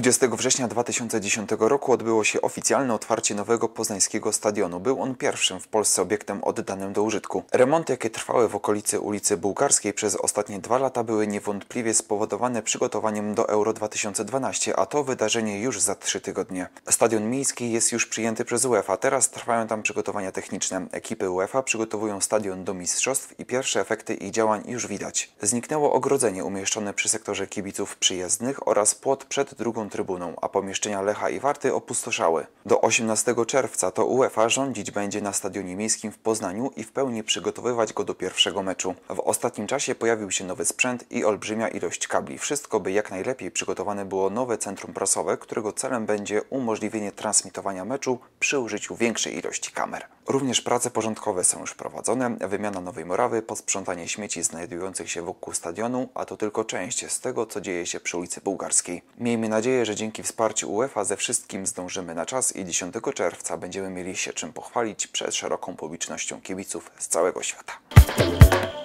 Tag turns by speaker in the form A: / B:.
A: 20 września 2010 roku odbyło się oficjalne otwarcie nowego poznańskiego stadionu. Był on pierwszym w Polsce obiektem oddanym do użytku. Remonty, jakie trwały w okolicy ulicy Bułgarskiej przez ostatnie dwa lata były niewątpliwie spowodowane przygotowaniem do Euro 2012, a to wydarzenie już za trzy tygodnie. Stadion miejski jest już przyjęty przez UEFA, teraz trwają tam przygotowania techniczne. Ekipy UEFA przygotowują stadion do mistrzostw i pierwsze efekty ich działań już widać. Zniknęło ogrodzenie umieszczone przy sektorze kibiców przyjezdnych oraz płot przed drugą pełną trybuną, a pomieszczenia Lecha i Warty opustoszały. Do 18 czerwca to UEFA rządzić będzie na Stadionie Miejskim w Poznaniu i w pełni przygotowywać go do pierwszego meczu. W ostatnim czasie pojawił się nowy sprzęt i olbrzymia ilość kabli. Wszystko, by jak najlepiej przygotowane było nowe centrum prasowe, którego celem będzie umożliwienie transmitowania meczu przy użyciu większej ilości kamer. Również prace porządkowe są już prowadzone, wymiana Nowej Morawy, posprzątanie śmieci znajdujących się wokół stadionu, a to tylko część z tego, co dzieje się przy ulicy Bułgarskiej. Miejmy nadzieję, że dzięki wsparciu UEFA ze wszystkim zdążymy na czas i 10 czerwca będziemy mieli się czym pochwalić przed szeroką publicznością kibiców z całego świata.